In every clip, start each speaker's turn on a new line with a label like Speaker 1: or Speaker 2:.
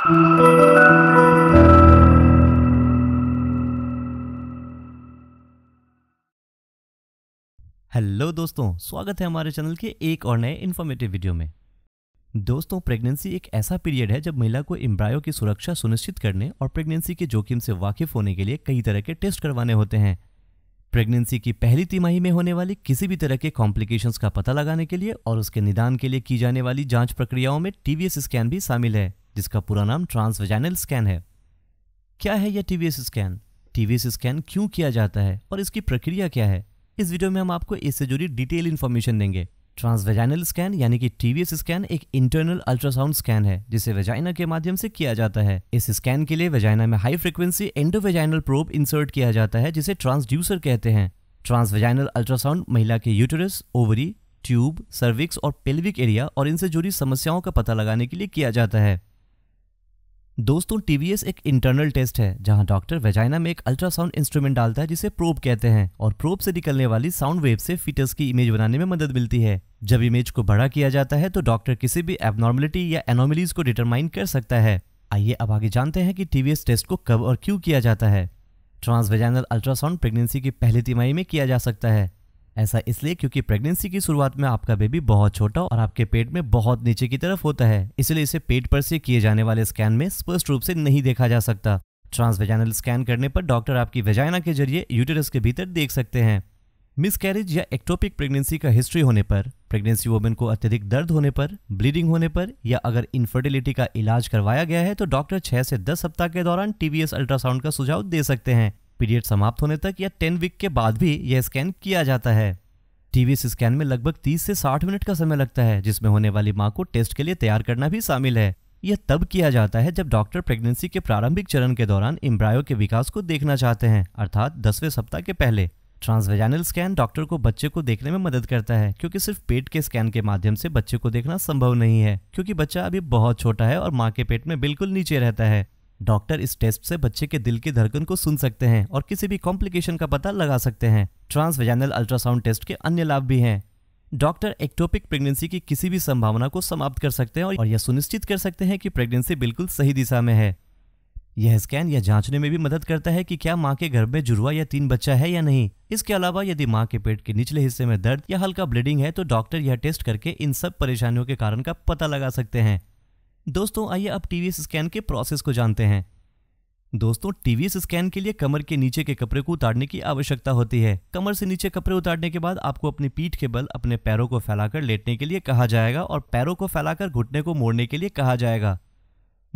Speaker 1: hello दोस्तों स्वागत है हमारे चैनल के एक और नए इन्फॉर्मेटिव वीडियो में दोस्तों प्रेगनेंसी एक ऐसा पीरियड है जब महिला को इम्ब्रायो की सुरक्षा सुनिश्चित करने और प्रेगनेंसी के जोखिम से वाकिफ होने के लिए कई तरह के टेस्ट करवाने होते हैं प्रेगनेंसी की पहली तिमाही में होने वाली किसी भी तरह के कॉम्प्लिकेशंस का पता लगाने के लिए और उसके निदान के लिए की जाने वाली जांच प्रक्रियाओं में टीवीएस स्कैन भी शामिल है जिसका पूरा नाम ट्रांसवेजाइनल स्कैन है क्या है यह टीवीएस स्कैन टीवीएस स्कैन क्यों किया जाता है और इसकी प्रक्रिया क्या है इस वीडियो में हम आपको इससे जुड़ी डिटेल इन्फॉर्मेशन देंगे ट्रांसवेजाइनल स्कैन यानी कि टीवीएस स्कैन एक इंटरनल अल्ट्रासाउंड स्कैन है जिसे वेजाइना के माध्यम से किया जाता है इस स्कैन के लिए वेजाइना में high frequency endovaginal probe insert किया जाता है जिसे ट्रांसड्यूसर कहते हैं ट्रांसवेजाइनल अल्ट्रासाउंड महिला के यूटरस ओवरी ट्यूब सर्विक्स और पेल्विक एरिया और इनसे जुड़ी समस्याओं का पता लगाने के लिए किया जाता है दोस्तों टीवीएस एक इंटरनल टेस्ट है जहां डॉक्टर वेजाइना में एक अल्ट्रासाउंड इंस्ट्रूमेंट डालता है जिसे प्रोब कहते हैं और प्रोब से निकलने वाली साउंड वेव से फीटस की इमेज बनाने में मदद मिलती है जब इमेज को बड़ा किया जाता है तो डॉक्टर किसी भी एबनॉर्मलिटी या एनोमिलीज को डिटरमाइन कर सकता है आइए अब आगे जानते हैं कि टीवीएस टेस्ट को कब और क्यों किया जाता है ट्रांसवेजाइनल अल्ट्रासाउंड प्रेगनेंसी की पहली तिमाही में किया जा सकता है ऐसा इसलिए क्योंकि प्रेगनेंसी की शुरुआत में आपका बेबी बहुत छोटा और आपके पेट में बहुत नीचे की तरफ होता है इसलिए इसे पेट पर से किए जाने वाले स्कैन में स्पष्ट रूप से नहीं देखा जा सकता ट्रांसवेजाइनल स्कैन करने पर डॉक्टर आपकी वेजाइना के जरिए यूटेरस के भीतर देख सकते हैं मिसकैरेज या एक्टोपिक प्रेगनेंसी का हिस्ट्री होने पर प्रेगनेंसी वुमेन को अत्यधिक दर्द होने पर ब्लीडिंग होने पर या अगर इनफर्टिलिटी का इलाज करवाया गया है तो डॉक्टर 6 से 10 सप्ताह के दौरान टीवीएस अल्ट्रासाउंड का सुझाव दे सकते हैं पीरियड समाप्त होने तक या टेन वीक के बाद भी यह स्कैन किया जाता है टीवी स्कैन में लगभग 30 से 60 मिनट का समय लगता है जिसमें होने वाली मां को टेस्ट के लिए तैयार करना भी शामिल है यह तब किया जाता है जब डॉक्टर प्रेगनेंसी के प्रारंभिक चरण के दौरान इम्ब्रायो के विकास को देखना चाहते हैं अर्थात दसवें सप्ताह के पहले ट्रांसवेजानल स्कैन डॉक्टर को बच्चे को देखने में मदद करता है क्योंकि सिर्फ पेट के स्कैन के माध्यम से बच्चे को देखना संभव नहीं है क्योंकि बच्चा अभी बहुत छोटा है और माँ के पेट में बिल्कुल नीचे रहता है डॉक्टर इस टेस्ट से बच्चे के दिल की धड़कन को सुन सकते हैं और किसी भी कॉम्प्लिकेशन का पता लगा सकते हैं ट्रांसवेजानल अल्ट्रासाउंड टेस्ट के अन्य लाभ भी हैं डॉक्टर एक्टोपिक प्रेगनेंसी की किसी भी संभावना को समाप्त कर सकते हैं और यह सुनिश्चित कर सकते हैं कि प्रेगनेंसी बिल्कुल सही दिशा में है यह स्कैन यह जांचने में भी मदद करता है कि क्या माँ के गर्भ में जुड़वा या तीन बच्चा है या नहीं इसके अलावा यदि माँ के पेट के निचले हिस्से में दर्द या हल्का ब्लीडिंग है तो डॉक्टर यह टेस्ट करके इन सब परेशानियों के कारण का पता लगा सकते हैं दोस्तों आइए अब टीवीएस स्कैन के प्रोसेस को जानते हैं दोस्तों टीवीएस स्कैन के लिए कमर के नीचे के कपड़े को उतारने की आवश्यकता होती है कमर से नीचे कपड़े उतारने के बाद आपको अपनी पीठ के बल अपने पैरों को फैलाकर लेटने के लिए कहा जाएगा और पैरों को फैलाकर घुटने को मोड़ने के लिए कहा जाएगा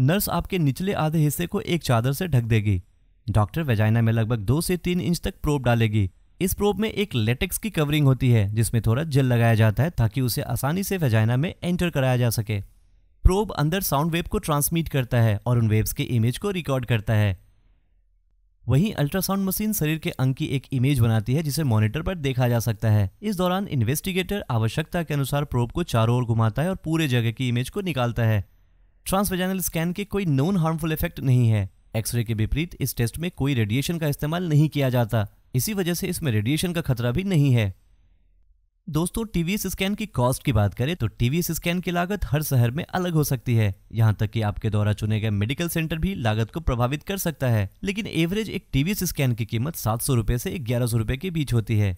Speaker 1: नर्स आपके निचले आधे हिस्से को एक चादर से ढक देगी डॉक्टर वेजाइना में लगभग दो से तीन इंच तक प्रोप डालेगी इस प्रोप में एक लेटेक्स की कवरिंग होती है जिसमें थोड़ा जल लगाया जाता है ताकि उसे आसानी से वेजाइना में एंटर कराया जा सके प्रोब अंदर साउंड वेव को ट्रांसमिट करता है और उन वेव्स के इमेज को रिकॉर्ड करता है वहीं अल्ट्रासाउंड मशीन शरीर के अंग की एक इमेज बनाती है जिसे मॉनिटर पर देखा जा सकता है इस दौरान इन्वेस्टिगेटर आवश्यकता के अनुसार प्रोब को चारों ओर घुमाता है और पूरे जगह की इमेज को निकालता है ट्रांसवेजनल स्कैन के कोई नॉन हार्मफुल इफेक्ट नहीं है एक्सरे के विपरीत इस टेस्ट में कोई रेडिएशन का इस्तेमाल नहीं किया जाता इसी वजह से इसमें रेडिएशन का खतरा भी नहीं है दोस्तों टीवीएस स्कैन की कॉस्ट की बात करें तो टीवीएस स्कैन की लागत हर शहर में अलग हो सकती है यहाँ तक कि आपके द्वारा चुने गए मेडिकल सेंटर भी लागत को प्रभावित कर सकता है लेकिन एवरेज एक टीवीएस स्कैन की कीमत सात सौ रुपए से ग्यारह सौ रुपए के बीच होती है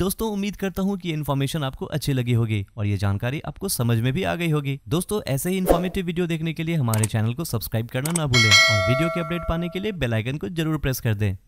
Speaker 1: दोस्तों उम्मीद करता हूँ कि इन्फॉर्मेशन आपको अच्छी लगी होगी और ये जानकारी आपको समझ में भी आ गई होगी दोस्तों ऐसे ही इन्फॉर्मेटिव वीडियो देखने के लिए हमारे चैनल को सब्सक्राइब करना ना भूलें और वीडियो के अपडेट पाने के लिए बेलाइकन को जरूर प्रेस कर दें